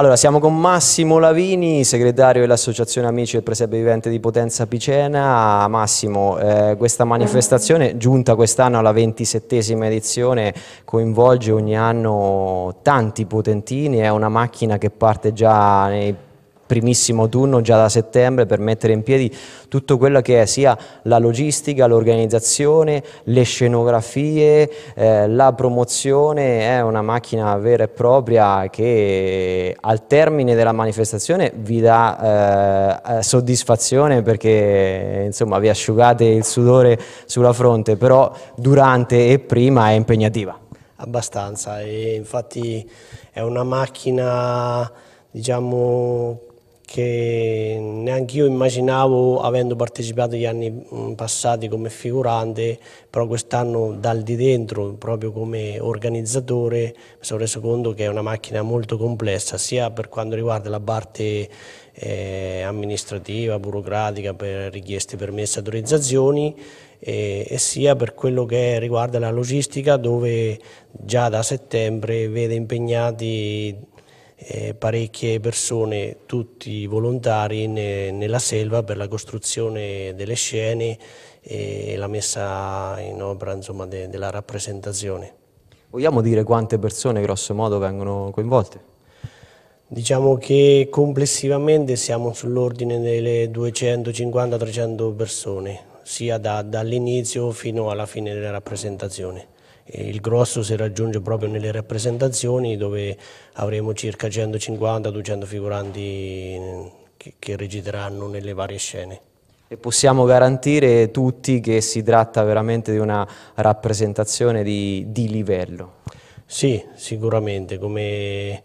Allora, siamo con Massimo Lavini, segretario dell'Associazione Amici del Presepe Vivente di Potenza Picena. Massimo, eh, questa manifestazione, giunta quest'anno alla ventisettesima edizione, coinvolge ogni anno tanti potentini, è una macchina che parte già nei primissimo turno già da settembre per mettere in piedi tutto quello che è sia la logistica, l'organizzazione, le scenografie, eh, la promozione, è una macchina vera e propria che al termine della manifestazione vi dà eh, eh soddisfazione perché insomma vi asciugate il sudore sulla fronte, però durante e prima è impegnativa. Abbastanza, e infatti è una macchina diciamo che neanche io immaginavo avendo partecipato gli anni passati come figurante, però quest'anno dal di dentro, proprio come organizzatore, mi sono reso conto che è una macchina molto complessa, sia per quanto riguarda la parte eh, amministrativa, burocratica, per richieste, permessi, autorizzazioni, e, e sia per quello che riguarda la logistica, dove già da settembre vede impegnati eh, parecchie persone, tutti volontari, ne, nella selva per la costruzione delle scene e la messa in opera insomma, de, della rappresentazione. Vogliamo dire quante persone grosso modo vengono coinvolte? Diciamo che complessivamente siamo sull'ordine delle 250-300 persone, sia da, dall'inizio fino alla fine della rappresentazione il grosso si raggiunge proprio nelle rappresentazioni dove avremo circa 150-200 figuranti mm, che, che reciteranno nelle varie scene. E possiamo garantire tutti che si tratta veramente di una rappresentazione di, di livello. Sì, sicuramente, come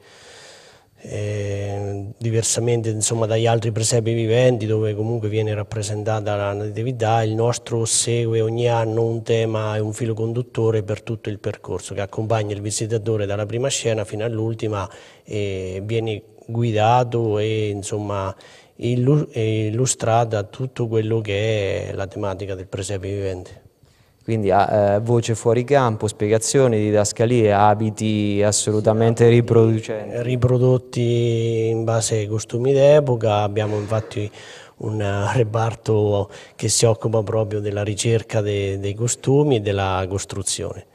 eh, diversamente insomma, dagli altri presepi viventi dove comunque viene rappresentata la natività, il nostro segue ogni anno un tema e un filo conduttore per tutto il percorso che accompagna il visitatore dalla prima scena fino all'ultima e viene guidato e insomma, illustrata tutto quello che è la tematica del presepe vivente quindi ah, eh, voce fuori campo, spiegazioni, didascalie, abiti assolutamente riproducenti. Riprodotti in base ai costumi d'epoca, abbiamo infatti un eh, reparto che si occupa proprio della ricerca de dei costumi e della costruzione,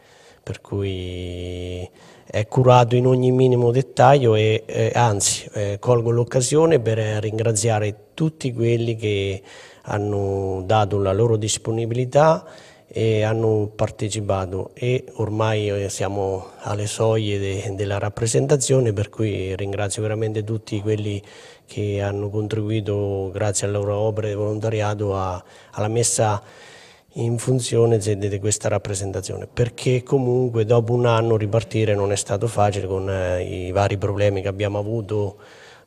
per cui è curato in ogni minimo dettaglio e eh, anzi eh, colgo l'occasione per eh, ringraziare tutti quelli che hanno dato la loro disponibilità e hanno partecipato e ormai eh, siamo alle soglie de, della rappresentazione per cui ringrazio veramente tutti quelli che hanno contribuito grazie alle loro opere di volontariato a, alla messa in funzione di questa rappresentazione perché comunque dopo un anno ripartire non è stato facile con eh, i vari problemi che abbiamo avuto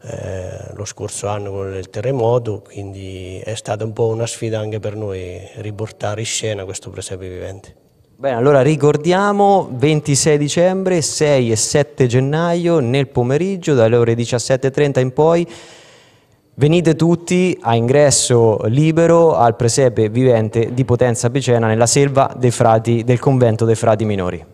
eh, lo scorso anno con il terremoto, quindi è stata un po' una sfida anche per noi riportare in scena questo presepe vivente. Bene, allora ricordiamo 26 dicembre, 6 e 7 gennaio nel pomeriggio dalle ore 17.30 in poi Venite tutti a ingresso libero al presepe vivente di Potenza Picena nella selva dei frati, del convento dei frati minori.